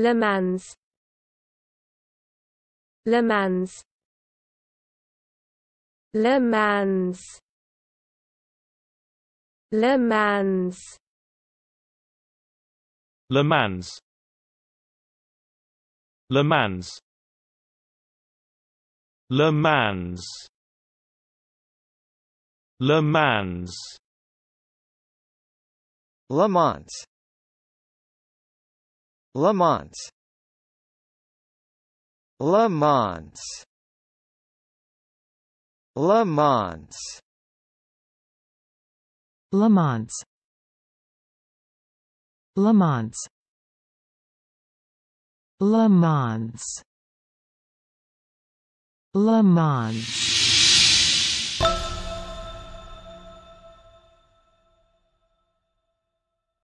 Le Mans Le Mans Le Mans Le Mans Le Mans Le Mans Le Mans Le Mans Le Mans La Mans La Mans La Mans La Mans La Mans Le Mans Le Mans